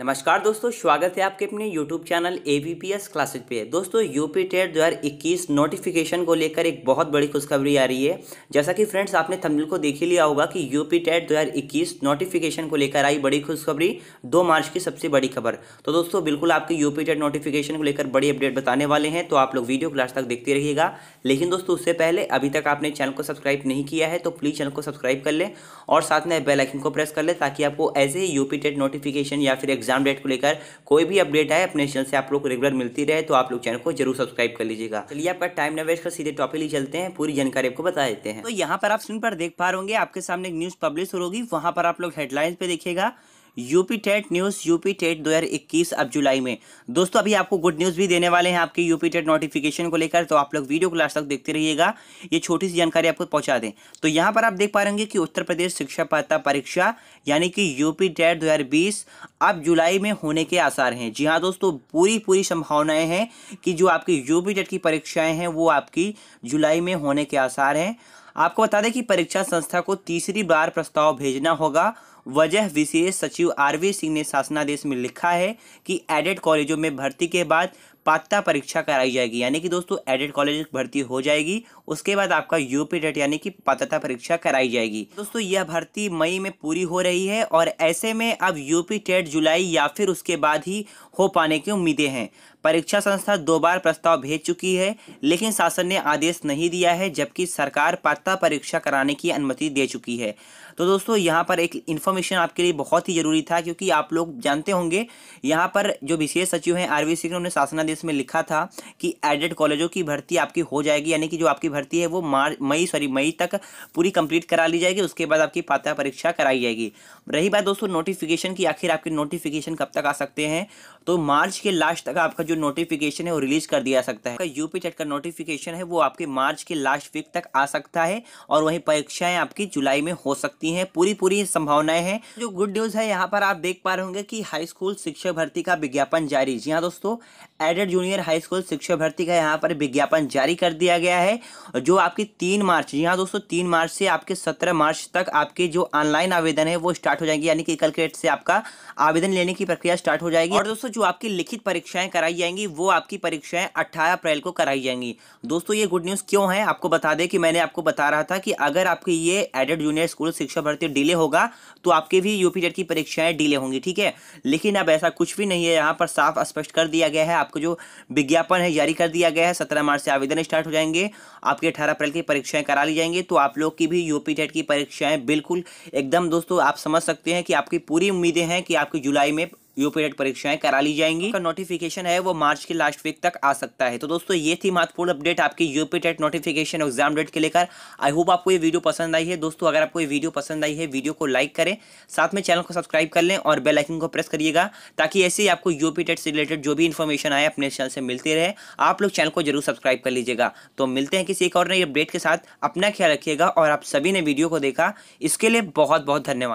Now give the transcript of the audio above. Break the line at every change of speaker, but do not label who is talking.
नमस्कार दोस्तों स्वागत है आपके अपने YouTube channel A B P S classes पे दोस्तों पी टेट इक्कीस नोटिफिकेशन को लेकर एक बहुत बड़ी खुशखबरी आ रही है जैसा कि फ्रेंड्स आपने थंबनेल को देख ही लिया होगा कि यूपी टेट दो हजार इक्कीस नोटिफिकेशन को लेकर आई बड़ी खुशखबरी दो मार्च की सबसे बड़ी खबर तो दोस्तों बिल्कुल आपकी यूपी टेट नोटिफिकेशन को लेकर बड़ी अपडेट बताने वाले हैं तो आप लोग वीडियो क्लास तक देखते रहिएगा लेकिन दोस्तों उससे पहले अभी तक आपने चैनल को सब्सक्राइब नहीं किया है तो प्लीज़ चैनल को सब्सक्राइब कर लें और साथ में बेलाइकन को प्रेस कर लें ताकि आपको ऐसे ही यूपी टेट नोटिफिकेशन या फिर एग्जाम डेट को लेकर कोई भी अपडेट आए अपने चैनल से आप लोग को रेगुलर मिलती रहे तो आप लोग चैनल को जरूर सब्सक्राइब कर लीजिएगा चलिए आपका टाइम ना वेस्ट कर सीधे टॉपिक ही चलते हैं पूरी जानकारी आपको बता देते हैं तो यहाँ पर आप स्क्रीन पर देख पा रहे होंगे आपके सामने एक न्यूज़ पब्लिश होगी वहाँ पर आप लोग हेडलाइंस पे देखेगा UP TET news UP TET 2021 अब जुलाई में दोस्तों अभी आपको गुड न्यूज़ भी देने वाले हैं आपके यूपी टेट नोटिफिकेशन को लेकर तो आप लोग वीडियो को लास्ट तक देखते रहिएगा ये छोटी सी जानकारी आपको पहुंचा दें तो यहाँ पर आप देख पा रहे कि उत्तर प्रदेश शिक्षा पात्रता परीक्षा यानी कि यूपी टेट दो अब जुलाई में होने के आसार हैं जी हाँ दोस्तों पूरी पूरी संभावनाएँ हैं कि जो आपकी यूपी टेट की परीक्षाएँ हैं वो आपकी जुलाई में होने के आसार हैं आपको बता दें कि परीक्षा संस्था को तीसरी बार प्रस्ताव भेजना होगा वजह विशेष सचिव आरवी सिंह ने शासनादेश में लिखा है कि एडेड कॉलेजों में भर्ती के बाद पात्रता परीक्षा कराई जाएगी यानी कि दोस्तों एडेड कॉलेज भर्ती हो जाएगी उसके बाद आपका यूपी डेट यानी कि पात्रता परीक्षा कराई जाएगी दोस्तों यह भर्ती मई में पूरी हो रही है और ऐसे में अब यूपी टेट जुलाई या फिर उसके बाद ही हो पाने की उम्मीदें हैं परीक्षा संस्था दो बार प्रस्ताव भेज चुकी है लेकिन शासन ने आदेश नहीं दिया है जबकि सरकार पात्रता परीक्षा कराने की अनुमति दे चुकी है तो दोस्तों यहाँ पर एक इन्फॉर्म इन्फॉर्मेशन आपके लिए बहुत ही ज़रूरी था क्योंकि आप लोग जानते होंगे यहाँ पर जो विशेष सचिव हैं आर वी सिंह ने उन्हें शासनादेश में लिखा था कि एडेड कॉलेजों की भर्ती आपकी हो जाएगी यानी कि जो आपकी भर्ती है वो मार्च मई सॉरी मई तक पूरी कंप्लीट करा ली जाएगी उसके बाद आपकी पात्रता परीक्षा कराई जाएगी रही बात दोस्तों नोटिफिकेशन की आखिर आपके नोटिफिकेशन कब तक आ सकते हैं तो मार्च के लास्ट तक आपका जो नोटिफिकेशन है वो रिलीज कर दिया सकता है यूपी टेट का नोटिफिकेशन है वो आपके मार्च के लास्ट वीक तक आ सकता है और वहीं परीक्षाएं आपकी जुलाई में हो सकती हैं पूरी पूरी संभावनाएं हैं जो गुड न्यूज़ है यहाँ पर आप देख पा रहे होंगे कि हाई स्कूल शिक्षक भर्ती का विज्ञापन जारी जी हाँ दोस्तों एडेड जूनियर हाई स्कूल शिक्षक भर्ती का यहाँ पर विज्ञापन जारी कर दिया गया है जो आपकी तीन मार्च जी हाँ दोस्तों तीन मार्च से आपके सत्रह मार्च तक आपके जो ऑनलाइन आवेदन है वो स्टार्ट हो जाएंगे यानी कि कल के से आपका आवेदन लेने की प्रक्रिया स्टार्ट हो जाएगी और दोस्तों जो आपकी लिखित परीक्षाएं कराई जाएंगी वो आपकी परीक्षाएं अट्ठारह अप्रैल को कराई जाएंगी दोस्तों ये गुड न्यूज़ क्यों है आपको बता दें कि मैंने आपको बता रहा था कि अगर आपकी ये एडेड जूनियर स्कूल शिक्षा भर्ती डिले होगा तो आपके भी यूपी टेट की परीक्षाएं डिले होंगी ठीक है लेकिन अब ऐसा कुछ भी नहीं है यहाँ पर साफ स्पष्ट कर दिया गया है आपको जो विज्ञापन है जारी कर दिया गया है सत्रह मार्च से आवेदन स्टार्ट हो जाएंगे आपके अठारह अप्रैल की परीक्षाएं करा ली जाएंगी तो आप लोग की भी यूपी टेट की परीक्षाएं बिल्कुल एकदम दोस्तों आप समझ सकते हैं कि आपकी पूरी उम्मीदें हैं कि आपकी जुलाई में यूपीटेट परीक्षाएं करा ली जाएंगी का नोटिफिकेशन है वो मार्च के लास्ट वीक तक आ सकता है तो दोस्तों ये थी महत्वपूर्ण अपडेट आपकी टेट नोटिफिकेशन एग्जाम डेट के लेकर आई होप आपको ये वीडियो पसंद आई है दोस्तों अगर आपको ये वीडियो पसंद आई है वीडियो को लाइक करें साथ में चैनल को सब्सक्राइब कर लें और बेल को प्रेस करिएगा ताकि ऐसे ही आपको टेट से रिलेटेड जो भी इन्फॉर्मेशन आए अपने चैनल से मिलती रहे आप लोग चैनल को जरूर सब्सक्राइब कर लीजिएगा तो मिलते हैं किसी एक और नई अपडेट के साथ अपना ख्याल रखिएगा और आप सभी ने वीडियो को देखा इसके लिए बहुत बहुत धन्यवाद